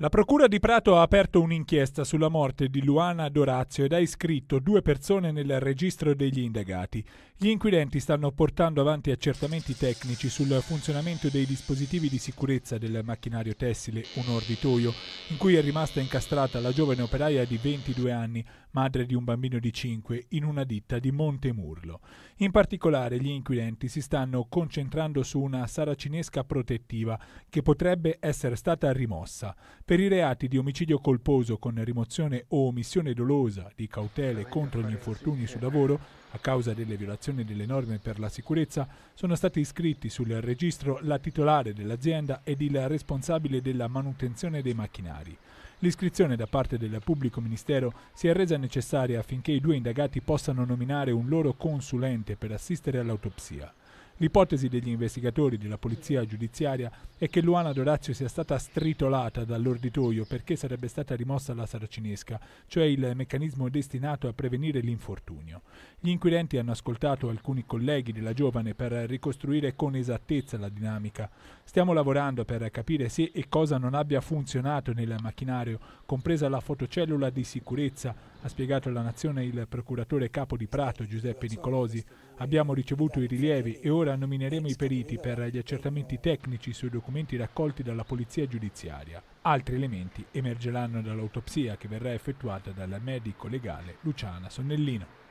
La Procura di Prato ha aperto un'inchiesta sulla morte di Luana Dorazio ed ha iscritto due persone nel registro degli indagati. Gli inquirenti stanno portando avanti accertamenti tecnici sul funzionamento dei dispositivi di sicurezza del macchinario tessile, un orditoio, in cui è rimasta incastrata la giovane operaia di 22 anni, madre di un bambino di 5, in una ditta di Montemurlo. In particolare gli inquirenti si stanno concentrando su una saracinesca protettiva che potrebbe essere stata rimossa per i reati di omicidio colposo con rimozione o omissione dolosa di cautele contro gli infortuni su lavoro a causa delle violazioni delle norme per la sicurezza sono stati iscritti sul registro la titolare dell'azienda ed il responsabile della manutenzione dei macchinari. L'iscrizione da parte del pubblico ministero si è resa necessaria affinché i due indagati possano nominare un loro consulente per assistere all'autopsia. L'ipotesi degli investigatori della polizia giudiziaria è che Luana Dorazio sia stata stritolata dall'orditoio perché sarebbe stata rimossa la saracinesca, cioè il meccanismo destinato a prevenire l'infortunio. Gli inquirenti hanno ascoltato alcuni colleghi della giovane per ricostruire con esattezza la dinamica. Stiamo lavorando per capire se e cosa non abbia funzionato nel macchinario, compresa la fotocellula di sicurezza, ha spiegato alla Nazione il procuratore capo di Prato Giuseppe Nicolosi. Abbiamo ricevuto i rilievi e ora nomineremo i periti per gli accertamenti tecnici sui documenti raccolti dalla polizia giudiziaria. Altri elementi emergeranno dall'autopsia che verrà effettuata dalla medico legale Luciana Sonnellino.